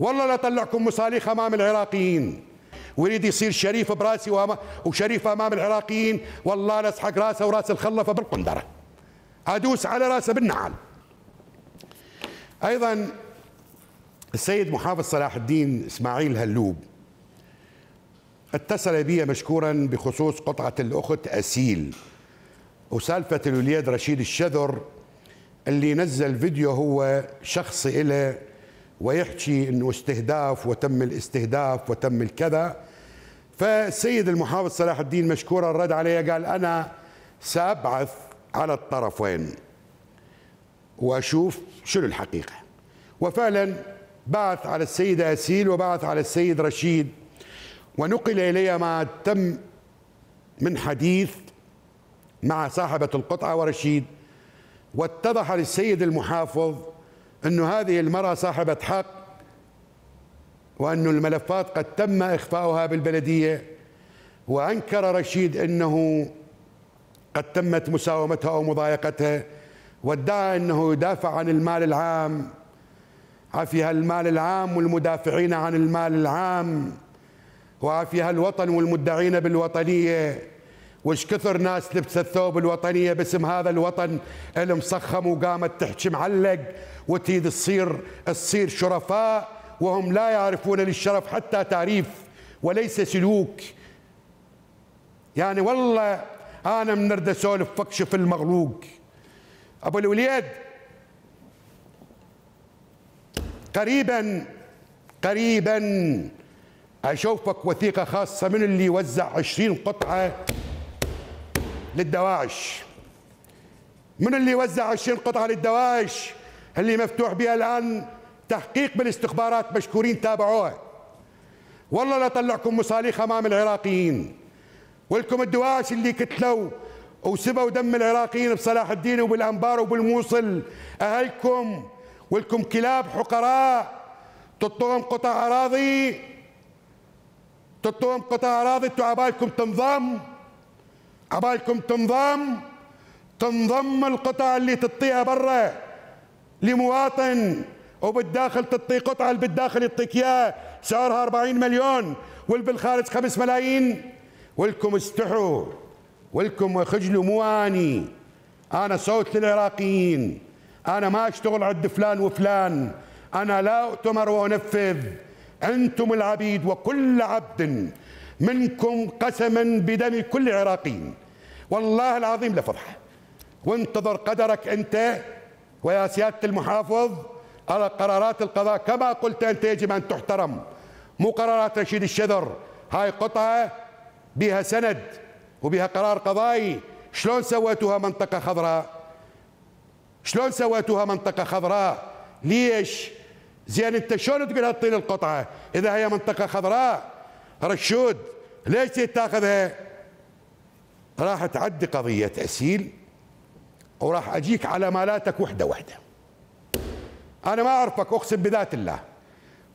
والله لا طلعكم مصاليخ امام العراقيين ويريد يصير شريف براسي وشريف امام العراقيين والله لا اسحق راسه وراس الخلفه بالقندره ادوس على راسه بالنعال ايضا السيد محافظ صلاح الدين اسماعيل هلوب اتصل بي مشكورا بخصوص قطعه الاخت اسيل وسالفه الوليد رشيد الشذر اللي نزل فيديو هو شخصي له ويحكي انه استهداف وتم الاستهداف وتم الكذا فالسيد المحافظ صلاح الدين مشكورا رد عليه قال انا سابعث على الطرفين واشوف شنو الحقيقه وفعلا بعث على السيد اسيل وبعث على السيد رشيد ونقل الي ما تم من حديث مع صاحبه القطعه ورشيد واتضح للسيد المحافظ أنه هذه المرأة صاحبة حق وأن الملفات قد تم إخفاؤها بالبلدية وأنكر رشيد أنه قد تمت مساومتها أو مضايقتها وادعى أنه يدافع عن المال العام عافيها المال العام والمدافعين عن المال العام وعافيها الوطن والمدعين بالوطنيه وش كثر ناس لبست الثوب الوطنية باسم هذا الوطن المصخم وقامت تحكي معلق وتريد تصير تصير شرفاء وهم لا يعرفون للشرف حتى تعريف وليس سلوك يعني والله انا من منرد اسولف في المغلوق ابو الوليد قريبا قريبا اشوفك وثيقه خاصه من اللي يوزع 20 قطعه للدواعش من اللي وزع 20 قطعة للدواعش اللي مفتوح بها الآن تحقيق بالاستخبارات مشكورين تابعوه والله لا طلعكم مصاليخ أمام العراقيين ولكم الدواعش اللي كتلوا وسبوا دم العراقيين بصلاح الدين وبالأنبار وبالموصل أهلكم ولكم كلاب حقراء تطوهم قطع أراضي تطوهم قطع أراضي تعبالكم تنضم عبالكم تنضم تنضم القطع اللي تطيها برا لمواطن وبالداخل تطي قطعه اللي بالداخل يعطيك اياه سعرها 40 مليون واللي بالخارج 5 ملايين ولكم استحوا ولكم خجلوا مو اني انا صوت للعراقيين انا ما اشتغل عند فلان وفلان انا لا اؤتمر وانفذ انتم العبيد وكل عبد منكم قسما بدم كل عراقيين والله العظيم لفضح وانتظر قدرك أنت ويا سيادة المحافظ على قرارات القضاء كما قلت أنت يجب أن تحترم مو قرارات رشيد الشذر هاي قطعة بها سند وبها قرار قضائي شلون سويتوها منطقة خضراء شلون سويتوها منطقة خضراء ليش زين انت شلون تقول هالطين القطعة اذا هي منطقة خضراء رشود ليش تاخذها راح تعدي قضية أسيل وراح أجيك على مالاتك وحدة وحدة أنا ما أعرفك أقسم بذات الله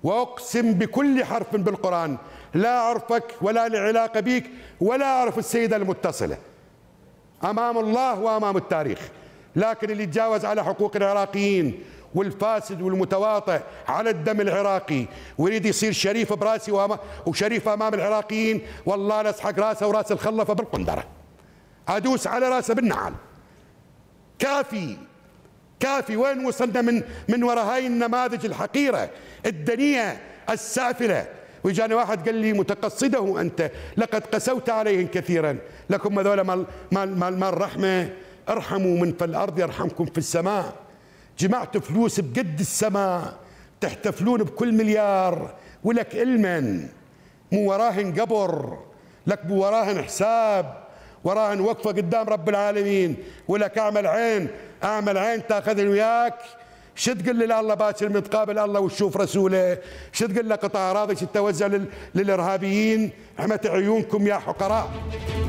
وأقسم بكل حرف بالقرآن لا أعرفك ولا لي علاقة بيك ولا أعرف السيدة المتصلة أمام الله وأمام التاريخ لكن اللي تجاوز على حقوق العراقيين والفاسد والمتواطئ على الدم العراقي ويريد يصير شريف براسي وشريف امام العراقيين والله لاسحق راسه وراس الخلفه بالقندره ادوس على راسه بالنعال كافي كافي وين وصلنا من من وراء هاي النماذج الحقيره الدنيه السافله وجاني واحد قال لي متقصده انت لقد قسوت عليهم كثيرا لكم هذول مال مال مال رحمه ارحموا من في الارض يرحمكم في السماء جمعت فلوس بقد السماء تحتفلون بكل مليار ولك المن مو وراهن قبر لك مو وراهن حساب وراهن وقفه قدام رب العالمين ولك اعمل عين اعمل عين تاخذني وياك شو تقول لي الله باكر متقابل الله وتشوف رسوله شو تقول لك قطع اراضي توزع للارهابيين عمت عيونكم يا حقراء